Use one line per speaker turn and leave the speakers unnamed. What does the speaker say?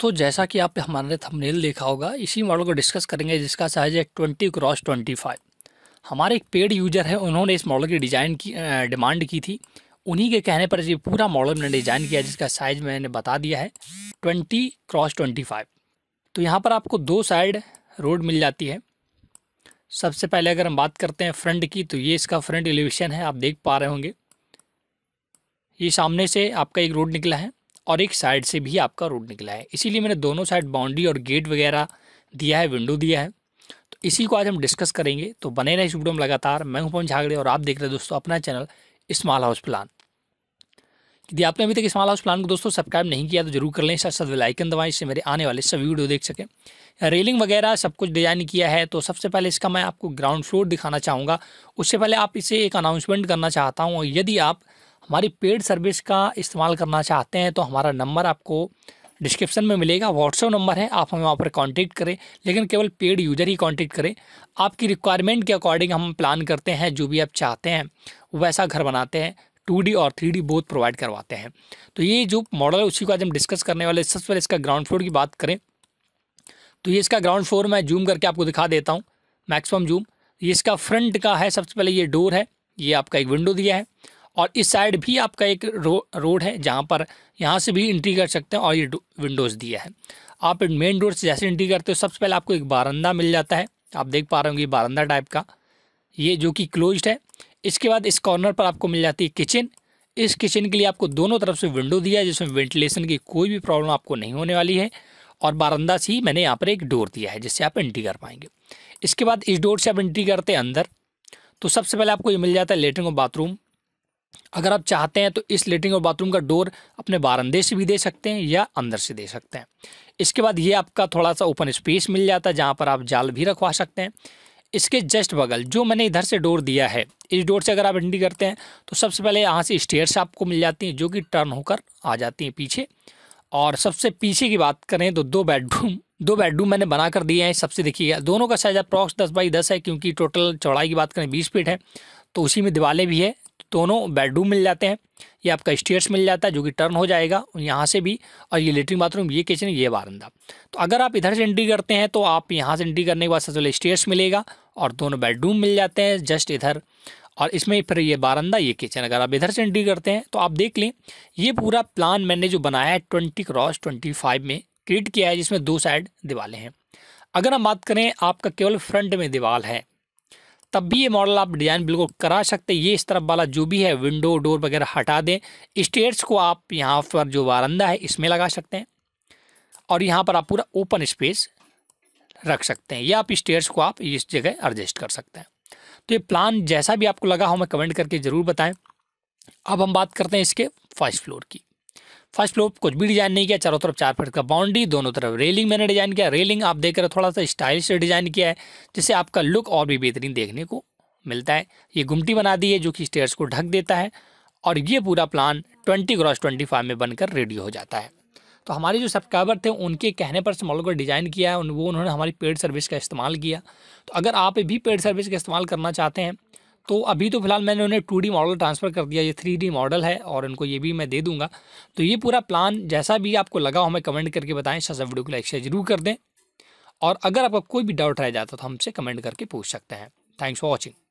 दोस्तों जैसा कि आप हमारे थंबनेल देखा होगा इसी मॉडल को डिस्कस करेंगे जिसका साइज है ट्वेंटी क्रॉस ट्वेंटी फाइव हमारे एक पेड यूजर है उन्होंने इस मॉडल की डिज़ाइन की डिमांड की थी उन्हीं के कहने पर ये पूरा मॉडल मैंने डिज़ाइन किया जिसका साइज़ मैंने बता दिया है ट्वेंटी क्रॉस ट्वेंटी फाइव तो यहाँ पर आपको दो साइड रोड मिल जाती है सबसे पहले अगर हम बात करते हैं फ्रंट की तो ये इसका फ्रंट एलिवेशन है आप देख पा रहे होंगे ये सामने से आपका एक रोड निकला है और एक साइड से भी आपका रोड निकला है इसीलिए मैंने दोनों साइड बाउंड्री और गेट वगैरह दिया है विंडो दिया है तो इसी को आज हम डिस्कस करेंगे तो बने रहे इस वीडियो में लगातार मैं हूं पवन झागड़े और आप देख रहे हैं दोस्तों अपना चैनल स्मॉल हाउस प्लान यदि आपने अभी तक स्मॉल हाउस प्लान को दोस्तों सब्सक्राइब नहीं किया तो जरूर कर लें साथ साथ वेलाइकन दवाएं इससे मेरे आने वाले सभी वीडियो देख सकें रेलिंग वगैरह सब कुछ डिजाइन किया है तो सबसे पहले इसका मैं आपको ग्राउंड फ्लोर दिखाना चाहूँगा उससे पहले आप इसे एक अनाउंसमेंट करना चाहता हूँ और यदि आप हमारी पेड सर्विस का इस्तेमाल करना चाहते हैं तो हमारा नंबर आपको डिस्क्रिप्शन में मिलेगा व्हाट्सअप नंबर है आप हमें वहाँ पर कांटेक्ट करें लेकिन केवल पेड यूजर ही कांटेक्ट करें आपकी रिक्वायरमेंट के अकॉर्डिंग हम प्लान करते हैं जो भी आप चाहते हैं वैसा घर बनाते हैं टू डी और थ्री डी बोथ प्रोवाइड करवाते हैं तो ये जो मॉडल है उसी को आज हम डिस्कस करने वाले सबसे पहले इसका ग्राउंड फ्लोर की बात करें तो ये इसका ग्राउंड फ्लोर मैं जूम करके आपको दिखा देता हूँ मैक्सिमम जूम ये इसका फ्रंट का है सबसे पहले ये डोर है ये आपका एक विंडो दिया है और इस साइड भी आपका एक रो, रोड है जहाँ पर यहाँ से भी एंट्री कर सकते हैं और ये विंडोज़ दिया है आप मेन रोड से जैसे एंट्री करते हो सबसे पहले आपको एक बारंदा मिल जाता है आप देख पा रहे होंगे बारंदा टाइप का ये जो कि क्लोज्ड है इसके बाद इस कॉर्नर पर आपको मिल जाती है किचन इस किचन के लिए आपको दोनों तरफ से विंडो दिया है जिसमें वेंटिलेशन की कोई भी प्रॉब्लम आपको नहीं होने वाली है और बारंदा से ही मैंने यहाँ पर एक डोर दिया है जिससे आप एंट्री कर पाएंगे इसके बाद इस डोर से आप एंट्री करते हैं अंदर तो सबसे पहले आपको ये मिल जाता है लेटरिन और बाथरूम अगर आप चाहते हैं तो इस लेटरिन और बाथरूम का डोर अपने बारंदे से भी दे सकते हैं या अंदर से दे सकते हैं इसके बाद ये आपका थोड़ा सा ओपन स्पेस मिल जाता है जहाँ पर आप जाल भी रखवा सकते हैं इसके जस्ट बगल जो मैंने इधर से डोर दिया है इस डोर से अगर आप एंट्री करते हैं तो सबसे पहले यहाँ से स्टेयर्स आपको मिल जाती हैं जो कि टर्न होकर आ जाती हैं पीछे और सबसे पीछे की बात करें तो दो बेडरूम दो बेडरूम मैंने बना कर दिए हैं सबसे देखिएगा दोनों का साइज अप्रॉक्स दस बाई दस है क्योंकि टोटल चौड़ाई की बात करें बीस फीट है तो उसी में दिवाले भी है दोनों बेडरूम मिल जाते हैं ये आपका स्टेयर्स मिल जाता है जो कि टर्न हो जाएगा यहाँ से भी और ये लेटरिन बाथरूम ये किचन ये बारंदा तो अगर आप इधर से एंट्री करते हैं तो आप यहाँ से एंट्री करने के बाद सबसे पहले स्टेयर्स मिलेगा और दोनों बेडरूम मिल जाते हैं जस्ट इधर और इसमें फिर ये बारंदा ये किचन अगर आप इधर से एंट्री करते हैं तो आप देख लें ये पूरा प्लान मैंने जो बनाया है ट्वेंटी क्रॉस ट्वेंटी फाइव में क्रिएट किया है जिसमें दो साइड दीवालें हैं अगर हम बात करें आपका केवल फ्रंट में दीवाल है तब भी ये मॉडल आप डिज़ाइन बिल्कुल करा सकते हैं ये इस तरफ वाला जो भी है विंडो डोर वगैरह हटा दें स्टेयर्स को आप यहाँ पर जो वारंदा है इसमें लगा सकते हैं और यहाँ पर आप पूरा ओपन स्पेस रख सकते हैं या आप स्टेयर्स को आप इस जगह एडजस्ट कर सकते हैं तो ये प्लान जैसा भी आपको लगा हो हमें कमेंट करके ज़रूर बताएं अब हम बात करते हैं इसके फर्स्ट फ्लोर की फर्स्ट फ्लोर कुछ भी डिजाइन नहीं किया चारों तरफ चार फीट का बाउंड्री दोनों तरफ रेलिंग मैंने डिजाइन किया रेलिंग आप देख रहे हो थोड़ा सा स्टाइलिश डिजाइन किया है जिससे आपका लुक और भी बेहतरीन देखने को मिलता है ये गुमटी बना दी है जो कि स्टेयर्स को ढक देता है और ये पूरा plan twenty cross twenty five में बनकर रेडी हो जाता है तो हमारे जो सब्सक्राइबर थे उनके कहने पर मॉडल को डिज़ाइन किया है वो उन्होंने हमारी पेड सर्विस का इस्तेमाल किया तो अगर आप भी पेड सर्विस का इस्तेमाल करना चाहते हैं तो अभी तो फिलहाल मैंने उन्हें टू मॉडल ट्रांसफ़र कर दिया ये थ्री मॉडल है और उनको ये भी मैं दे दूँगा तो ये पूरा प्लान जैसा भी आपको लगा हो हमें कमेंट करके बताएं सजा वीडियो को लाइक शेयर जरूर कर दें और अगर आपका कोई भी डाउट रह जाता तो हमसे कमेंट करके पूछ सकते हैं थैंक्स फॉर वॉचिंग